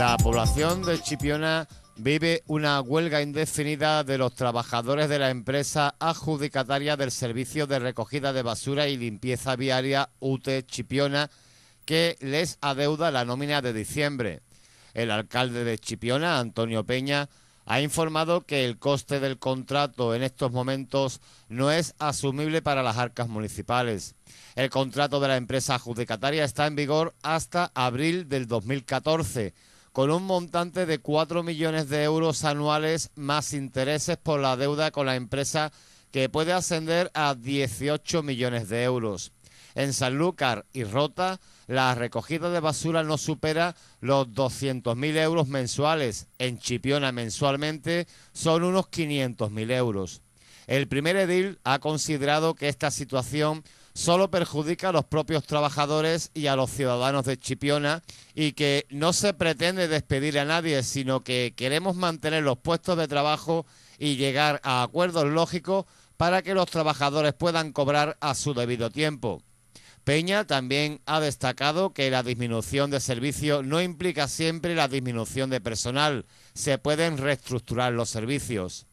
La población de Chipiona vive una huelga indefinida de los trabajadores de la empresa adjudicataria del servicio de recogida de basura y limpieza viaria UTE Chipiona, que les adeuda la nómina de diciembre. El alcalde de Chipiona, Antonio Peña, ha informado que el coste del contrato en estos momentos no es asumible para las arcas municipales. El contrato de la empresa adjudicataria está en vigor hasta abril del 2014 con un montante de 4 millones de euros anuales más intereses por la deuda con la empresa que puede ascender a 18 millones de euros. En Sanlúcar y Rota, la recogida de basura no supera los 200.000 euros mensuales. En Chipiona mensualmente son unos 500.000 euros. El primer edil ha considerado que esta situación solo perjudica a los propios trabajadores y a los ciudadanos de Chipiona y que no se pretende despedir a nadie, sino que queremos mantener los puestos de trabajo y llegar a acuerdos lógicos para que los trabajadores puedan cobrar a su debido tiempo. Peña también ha destacado que la disminución de servicio no implica siempre la disminución de personal, se pueden reestructurar los servicios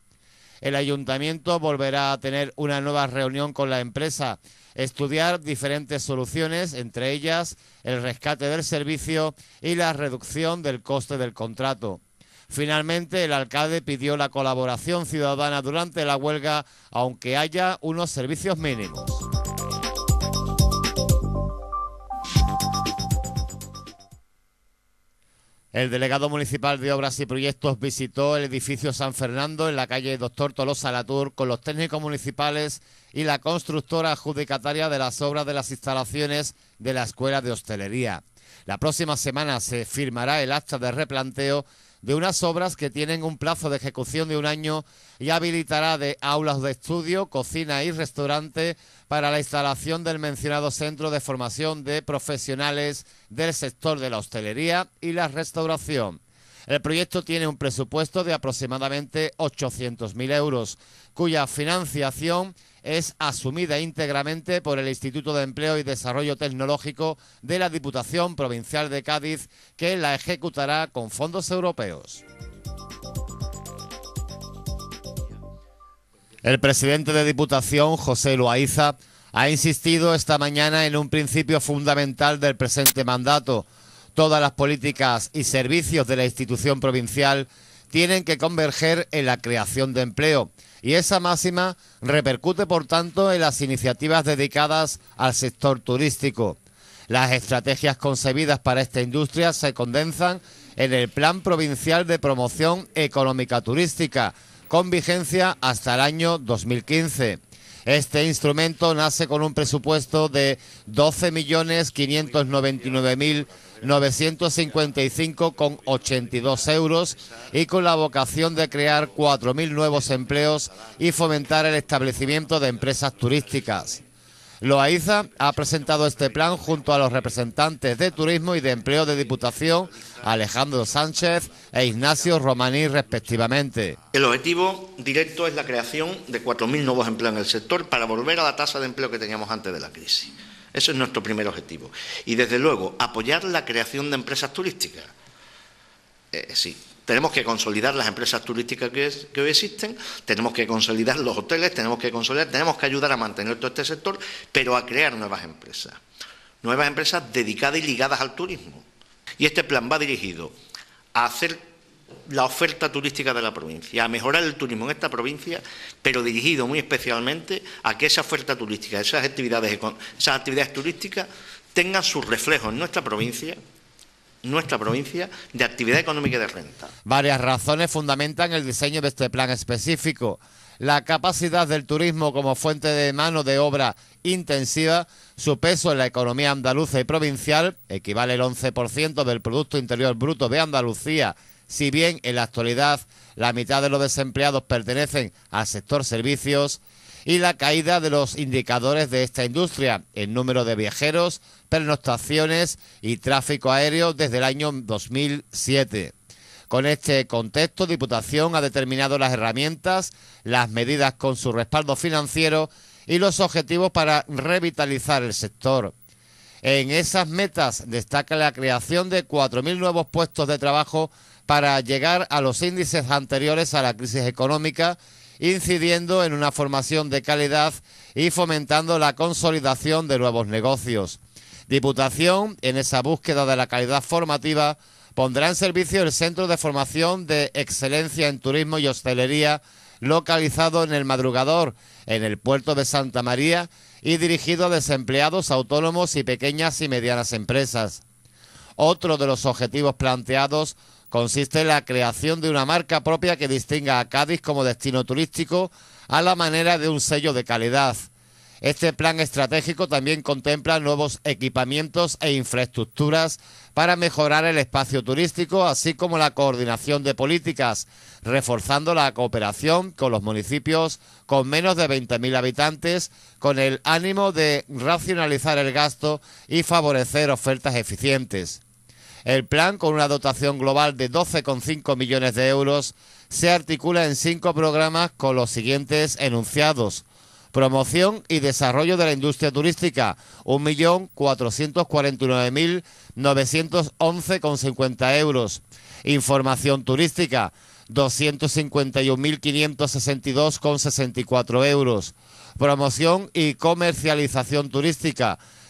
el ayuntamiento volverá a tener una nueva reunión con la empresa, estudiar diferentes soluciones, entre ellas el rescate del servicio y la reducción del coste del contrato. Finalmente, el alcalde pidió la colaboración ciudadana durante la huelga, aunque haya unos servicios mínimos. El delegado municipal de Obras y Proyectos visitó el edificio San Fernando en la calle Doctor Tolosa Latour con los técnicos municipales y la constructora adjudicataria de las obras de las instalaciones de la Escuela de Hostelería. La próxima semana se firmará el acta de replanteo de unas obras que tienen un plazo de ejecución de un año y habilitará de aulas de estudio, cocina y restaurante para la instalación del mencionado centro de formación de profesionales del sector de la hostelería y la restauración. El proyecto tiene un presupuesto de aproximadamente 800.000 euros, cuya financiación es asumida íntegramente por el Instituto de Empleo y Desarrollo Tecnológico de la Diputación Provincial de Cádiz, que la ejecutará con fondos europeos. El presidente de Diputación, José Loaiza, ha insistido esta mañana en un principio fundamental del presente mandato. Todas las políticas y servicios de la institución provincial tienen que converger en la creación de empleo y esa máxima repercute por tanto en las iniciativas dedicadas al sector turístico. Las estrategias concebidas para esta industria se condensan en el Plan Provincial de Promoción Económica Turística, con vigencia hasta el año 2015. Este instrumento nace con un presupuesto de 12.599.000 955,82 euros y con la vocación de crear 4.000 nuevos empleos y fomentar el establecimiento de empresas turísticas. Loaiza ha presentado este plan junto a los representantes de Turismo y de Empleo de Diputación, Alejandro Sánchez e Ignacio Romaní, respectivamente. El objetivo directo es la creación de 4.000 nuevos empleos en el sector para volver a la tasa de empleo que teníamos antes de la crisis. Ese es nuestro primer objetivo. Y desde luego, apoyar la creación de empresas turísticas. Eh, eh, sí, tenemos que consolidar las empresas turísticas que, hoy existen, tenemos que consolidar los hoteles, tenemos que consolidar, tenemos que ayudar a mantener todo este sector, pero a crear nuevas empresas. Nuevas empresas dedicadas y ligadas al turismo. Y este plan va dirigido a hacer la oferta turística de la provincia, a mejorar el turismo en esta provincia, pero dirigido muy especialmente a que esa oferta turística, esas actividades, esas actividades turísticas tengan su reflejo en nuestra provincia, nuestra provincia de actividad económica y de renta. Varias razones fundamentan el diseño de este plan específico. La capacidad del turismo como fuente de mano de obra intensiva, su peso en la economía andaluza y provincial, equivale al 11% del Producto Interior Bruto de Andalucía si bien en la actualidad la mitad de los desempleados pertenecen al sector servicios, y la caída de los indicadores de esta industria, el número de viajeros, pernoctaciones y tráfico aéreo desde el año 2007. Con este contexto, Diputación ha determinado las herramientas, las medidas con su respaldo financiero y los objetivos para revitalizar el sector. En esas metas destaca la creación de 4.000 nuevos puestos de trabajo para llegar a los índices anteriores a la crisis económica, incidiendo en una formación de calidad y fomentando la consolidación de nuevos negocios. Diputación, en esa búsqueda de la calidad formativa, pondrá en servicio el Centro de Formación de Excelencia en Turismo y Hostelería, localizado en el Madrugador, en el puerto de Santa María, y dirigido a desempleados, autónomos y pequeñas y medianas empresas. Otro de los objetivos planteados consiste en la creación de una marca propia que distinga a Cádiz como destino turístico a la manera de un sello de calidad. Este plan estratégico también contempla nuevos equipamientos e infraestructuras para mejorar el espacio turístico, así como la coordinación de políticas, reforzando la cooperación con los municipios con menos de 20.000 habitantes, con el ánimo de racionalizar el gasto y favorecer ofertas eficientes. El plan, con una dotación global de 12,5 millones de euros, se articula en cinco programas con los siguientes enunciados. Promoción y desarrollo de la industria turística, 1.449.911,50 euros. Información turística, 251.562,64 euros. Promoción y comercialización turística,